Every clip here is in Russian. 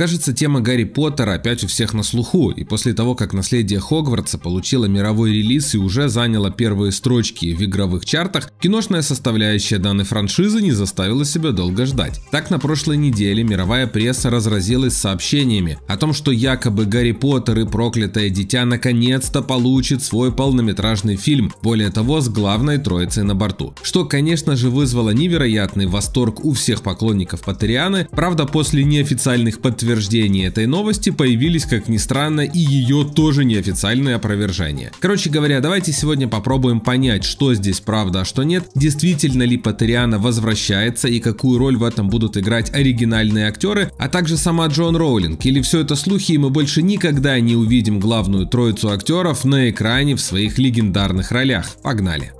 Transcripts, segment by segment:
Кажется, тема Гарри Поттера опять у всех на слуху, и после того, как наследие Хогвартса получило мировой релиз и уже заняло первые строчки в игровых чартах, киношная составляющая данной франшизы не заставила себя долго ждать. Так, на прошлой неделе мировая пресса разразилась сообщениями о том, что якобы Гарри Поттер и Проклятое Дитя наконец-то получит свой полнометражный фильм, более того, с главной троицей на борту. Что, конечно же, вызвало невероятный восторг у всех поклонников Поттерианы, правда, после неофициальных подтверждений подтверждение этой новости появились, как ни странно, и ее тоже неофициальное опровержение. Короче говоря, давайте сегодня попробуем понять, что здесь правда, а что нет, действительно ли Патриана возвращается и какую роль в этом будут играть оригинальные актеры, а также сама Джон Роулинг, или все это слухи и мы больше никогда не увидим главную троицу актеров на экране в своих легендарных ролях. Погнали!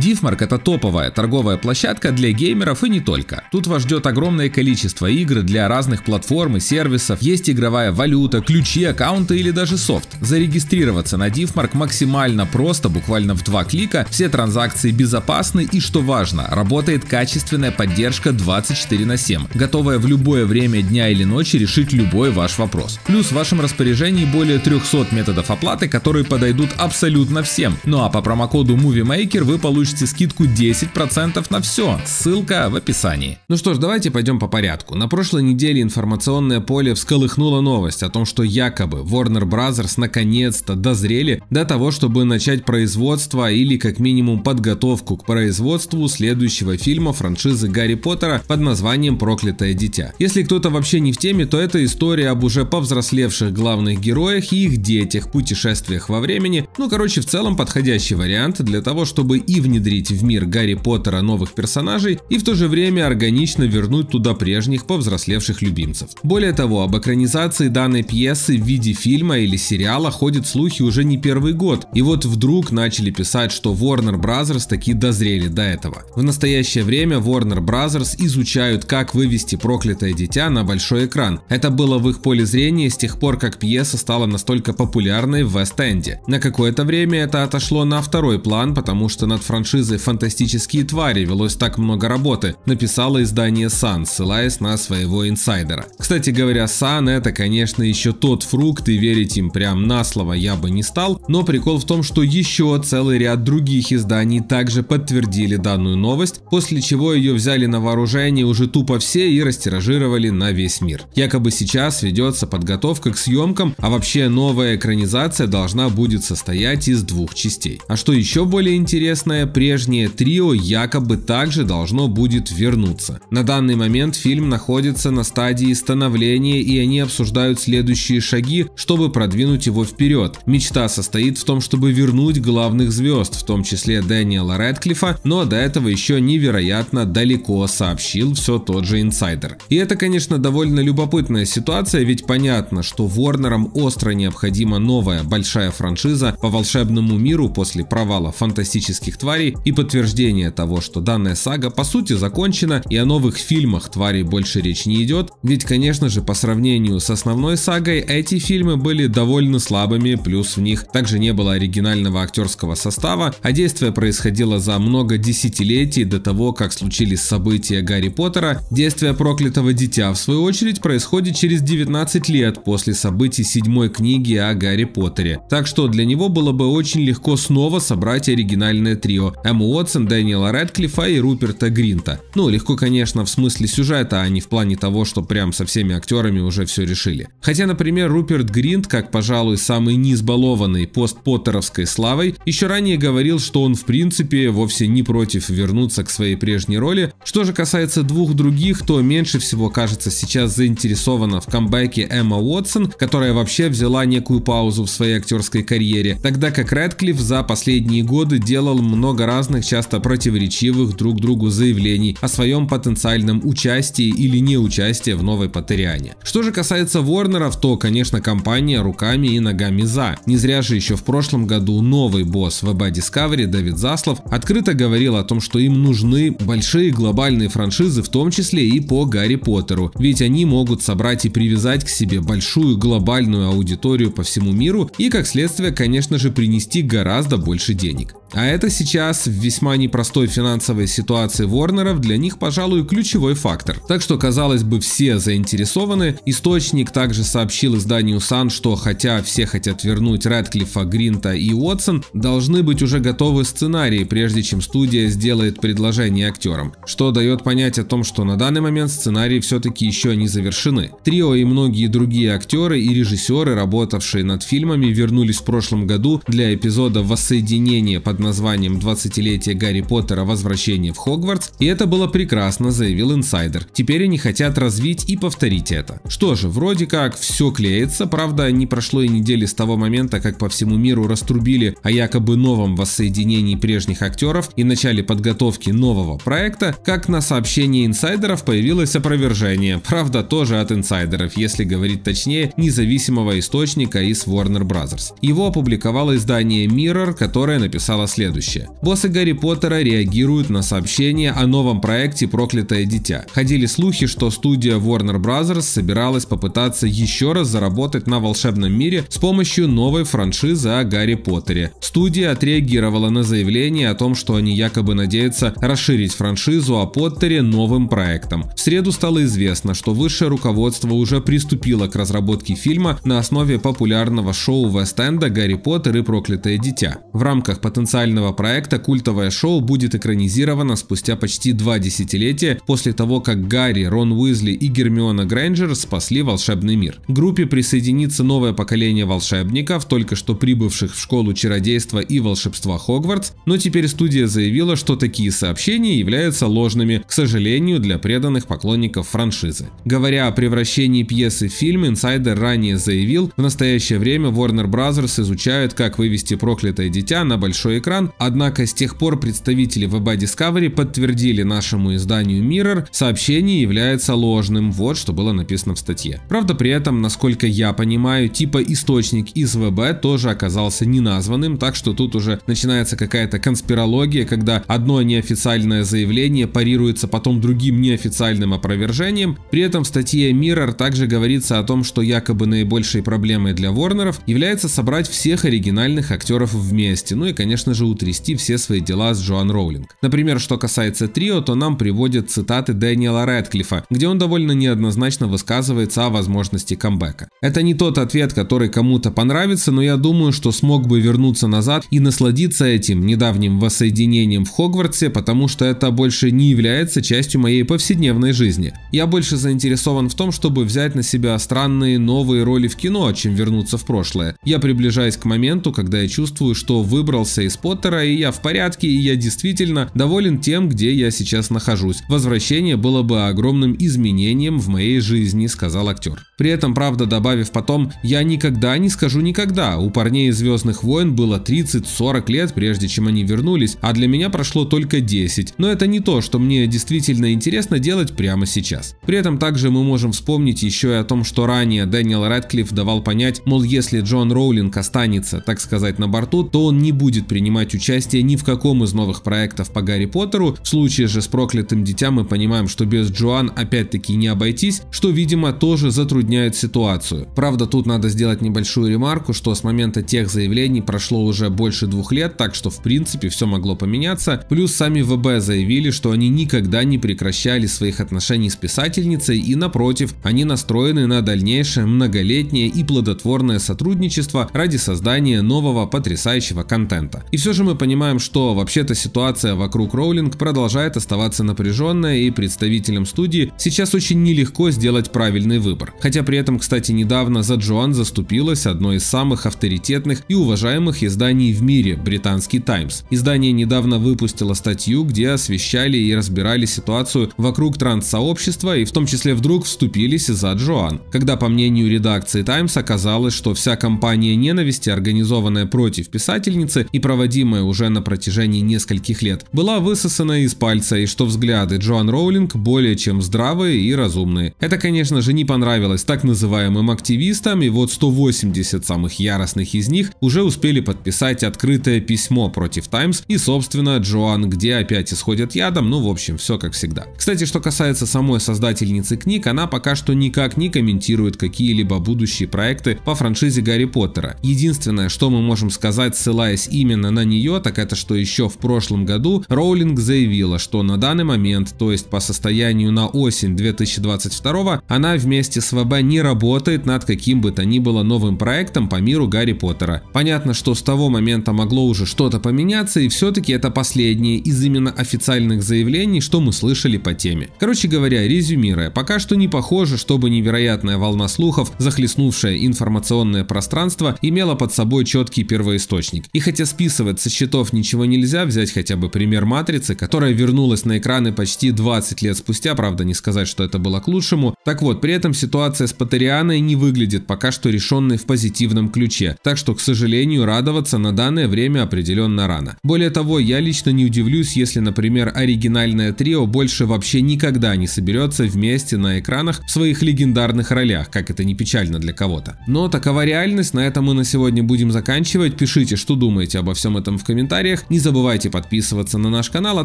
Дифмарк это топовая торговая площадка для геймеров и не только. Тут вас ждет огромное количество игр для разных платформ и сервисов, есть игровая валюта, ключи, аккаунты или даже софт. Зарегистрироваться на Дифмарк максимально просто, буквально в два клика, все транзакции безопасны и что важно, работает качественная поддержка 24 на 7, готовая в любое время дня или ночи решить любой ваш вопрос. Плюс в вашем распоряжении более 300 методов оплаты, которые подойдут абсолютно всем. Ну а по промокоду MovieMaker вы получите получите скидку 10% на все. Ссылка в описании. Ну что ж, давайте пойдем по порядку. На прошлой неделе информационное поле всколыхнуло новость о том, что якобы Warner Bros. наконец-то дозрели до того, чтобы начать производство или как минимум подготовку к производству следующего фильма франшизы Гарри Поттера под названием «Проклятое дитя». Если кто-то вообще не в теме, то это история об уже повзрослевших главных героях и их детях, путешествиях во времени. Ну, короче, в целом подходящий вариант для того, чтобы и в внедрить в мир Гарри Поттера новых персонажей и в то же время органично вернуть туда прежних повзрослевших любимцев. Более того, об экранизации данной пьесы в виде фильма или сериала ходят слухи уже не первый год, и вот вдруг начали писать, что Warner Bros. таки дозрели до этого. В настоящее время Warner Bros. изучают, как вывести проклятое дитя на большой экран. Это было в их поле зрения с тех пор, как пьеса стала настолько популярной в Вест-Энде. На какое-то время это отошло на второй план, потому что над франшизой франшизы «Фантастические твари» велось так много работы, написало издание Сан, ссылаясь на своего инсайдера. Кстати говоря, Сан это, конечно, еще тот фрукт, и верить им прям на слово я бы не стал, но прикол в том, что еще целый ряд других изданий также подтвердили данную новость, после чего ее взяли на вооружение уже тупо все и растиражировали на весь мир. Якобы сейчас ведется подготовка к съемкам, а вообще новая экранизация должна будет состоять из двух частей. А что еще более интересное, прежнее трио якобы также должно будет вернуться. На данный момент фильм находится на стадии становления и они обсуждают следующие шаги, чтобы продвинуть его вперед. Мечта состоит в том, чтобы вернуть главных звезд, в том числе Дэниела Рэдклиффа, но до этого еще невероятно далеко, сообщил все тот же инсайдер. И это, конечно, довольно любопытная ситуация, ведь понятно, что Ворнерам остро необходима новая большая франшиза по волшебному миру после провала фантастических тварей Дисней и подтверждение того, что данная сага по сути закончена и о новых фильмах тварей больше речь не идет, ведь конечно же по сравнению с основной сагой эти фильмы были довольно слабыми, плюс в них также не было оригинального актерского состава, а действие происходило за много десятилетий до того, как случились события Гарри Поттера, действие проклятого дитя в свою очередь происходит через 19 лет после событий седьмой книги о Гарри Поттере, так что для него было бы очень легко снова собрать оригинальное трио, Эмму Уотсон, Дэниела Рэдклиффа и Руперта Гринта. Ну, легко, конечно, в смысле сюжета, а не в плане того, что прям со всеми актерами уже все решили. Хотя, например, Руперт Гринт, как, пожалуй, самый неизбалованный пост-Поттеровской славой, еще ранее говорил, что он в принципе вовсе не против вернуться к своей прежней роли. Что же касается двух других, то меньше всего, кажется, сейчас заинтересована в камбэке Эмма Уотсон, которая вообще взяла некую паузу в своей актерской карьере, тогда как Рэдклифф за последние годы делал много много разных, часто противоречивых друг другу заявлений о своем потенциальном участии или неучастии в новой Патериане. Что же касается Ворнеров, то, конечно, компания руками и ногами за. Не зря же еще в прошлом году новый босс VB Discovery Дэвид Заслов открыто говорил о том, что им нужны большие глобальные франшизы, в том числе и по Гарри Поттеру, ведь они могут собрать и привязать к себе большую глобальную аудиторию по всему миру и, как следствие, конечно же, принести гораздо больше денег. А это сейчас в весьма непростой финансовой ситуации Ворнеров для них, пожалуй, ключевой фактор. Так что, казалось бы, все заинтересованы. Источник также сообщил изданию Sun, что хотя все хотят вернуть Рэдклиффа, Гринта и Уотсон, должны быть уже готовы сценарии, прежде чем студия сделает предложение актерам. Что дает понять о том, что на данный момент сценарии все-таки еще не завершены. Трио и многие другие актеры и режиссеры, работавшие над фильмами, вернулись в прошлом году для эпизода «Воссоединение под под названием «20-летие Гарри Поттера. Возвращение в Хогвартс», и это было прекрасно, заявил инсайдер. Теперь они хотят развить и повторить это. Что же, вроде как все клеится, правда не прошло и недели с того момента, как по всему миру раструбили о якобы новом воссоединении прежних актеров и начале подготовки нового проекта, как на сообщении инсайдеров появилось опровержение, правда тоже от инсайдеров, если говорить точнее, независимого источника из Warner Bros. Его опубликовало издание Mirror, которое написало сказала следующее. Боссы Гарри Поттера реагируют на сообщение о новом проекте «Проклятое дитя». Ходили слухи, что студия Warner Bros. собиралась попытаться еще раз заработать на волшебном мире с помощью новой франшизы о Гарри Поттере. Студия отреагировала на заявление о том, что они якобы надеются расширить франшизу о Поттере новым проектом. В среду стало известно, что высшее руководство уже приступило к разработке фильма на основе популярного шоу Вест-Энда «Гарри Поттер и проклятое дитя». В рамках потенциального социального проекта культовое шоу будет экранизировано спустя почти два десятилетия после того, как Гарри, Рон Уизли и Гермиона Грейнджер спасли волшебный мир. К группе присоединится новое поколение волшебников, только что прибывших в школу чародейства и волшебства Хогвартс, но теперь студия заявила, что такие сообщения являются ложными, к сожалению, для преданных поклонников франшизы. Говоря о превращении пьесы в фильм, инсайдер ранее заявил, в настоящее время Warner Bros. изучают, как вывести проклятое дитя на большой экран экран, однако с тех пор представители WebA Discovery подтвердили нашему изданию Mirror, сообщение является ложным, вот что было написано в статье. Правда при этом, насколько я понимаю, типа источник из WebA тоже оказался неназванным, так что тут уже начинается какая-то конспирология, когда одно неофициальное заявление парируется потом другим неофициальным опровержением. При этом в статье Mirror также говорится о том, что якобы наибольшей проблемой для Ворнеров является собрать всех оригинальных актеров вместе, ну и конечно же утрясти все свои дела с Джоан Роулинг. Например, что касается трио, то нам приводят цитаты Дэниела Рэдклиффа, где он довольно неоднозначно высказывается о возможности камбэка. Это не тот ответ, который кому-то понравится, но я думаю, что смог бы вернуться назад и насладиться этим недавним воссоединением в Хогвартсе, потому что это больше не является частью моей повседневной жизни. Я больше заинтересован в том, чтобы взять на себя странные новые роли в кино, чем вернуться в прошлое. Я приближаюсь к моменту, когда я чувствую, что выбрался из Поттера, и я в порядке, и я действительно доволен тем, где я сейчас нахожусь. Возвращение было бы огромным изменением в моей жизни, сказал актер. При этом, правда, добавив потом, я никогда не скажу никогда, у парней Звездных войн было 30-40 лет, прежде чем они вернулись, а для меня прошло только 10, но это не то, что мне действительно интересно делать прямо сейчас. При этом также мы можем вспомнить еще и о том, что ранее Дэниел Рэдклифф давал понять, мол, если Джон Роулинг останется, так сказать, на борту, то он не будет принимать принимать участие ни в каком из новых проектов по Гарри Поттеру. В случае же с проклятым дитя мы понимаем, что без Джоан опять-таки не обойтись, что, видимо, тоже затрудняет ситуацию. Правда, тут надо сделать небольшую ремарку, что с момента тех заявлений прошло уже больше двух лет, так что в принципе все могло поменяться. Плюс сами ВБ заявили, что они никогда не прекращали своих отношений с писательницей и напротив, они настроены на дальнейшее многолетнее и плодотворное сотрудничество ради создания нового потрясающего контента. И все все же мы понимаем, что вообще-то ситуация вокруг Роулинг продолжает оставаться напряженная и представителям студии сейчас очень нелегко сделать правильный выбор. Хотя при этом, кстати, недавно за Джоан заступилась одно из самых авторитетных и уважаемых изданий в мире – британский Таймс. Издание недавно выпустило статью, где освещали и разбирали ситуацию вокруг транссообщества и в том числе вдруг вступились за Джоан, когда по мнению редакции Таймс оказалось, что вся кампания ненависти, организованная против писательницы и проводимая проводимая уже на протяжении нескольких лет, была высосана из пальца и что взгляды Джоан Роулинг более чем здравые и разумные. Это, конечно же, не понравилось так называемым активистам, и вот 180 самых яростных из них уже успели подписать открытое письмо против Times и, собственно, Джоан, где опять исходят ядом, ну, в общем, все как всегда. Кстати, что касается самой создательницы книг, она пока что никак не комментирует какие-либо будущие проекты по франшизе Гарри Поттера. Единственное, что мы можем сказать, ссылаясь именно на нее, так это что еще в прошлом году Роулинг заявила, что на данный момент, то есть по состоянию на осень 2022, она вместе с ВБ не работает над каким бы то ни было новым проектом по миру Гарри Поттера. Понятно, что с того момента могло уже что-то поменяться, и все-таки это последнее из именно официальных заявлений, что мы слышали по теме. Короче говоря, резюмируя, пока что не похоже, чтобы невероятная волна слухов, захлестнувшая информационное пространство, имела под собой четкий первоисточник. И хотя списывая сбрасывать со счетов ничего нельзя, взять хотя бы пример матрицы, которая вернулась на экраны почти 20 лет спустя, правда не сказать, что это было к лучшему. Так вот, при этом ситуация с Патерианой не выглядит пока что решенной в позитивном ключе, так что, к сожалению, радоваться на данное время определенно рано. Более того, я лично не удивлюсь, если, например, оригинальное трио больше вообще никогда не соберется вместе на экранах в своих легендарных ролях, как это не печально для кого-то. Но такова реальность, на этом мы на сегодня будем заканчивать. Пишите, что думаете обо всем об этом в комментариях. Не забывайте подписываться на наш канал, а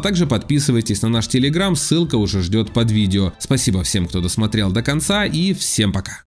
также подписывайтесь на наш телеграм, ссылка уже ждет под видео. Спасибо всем, кто досмотрел до конца и всем пока.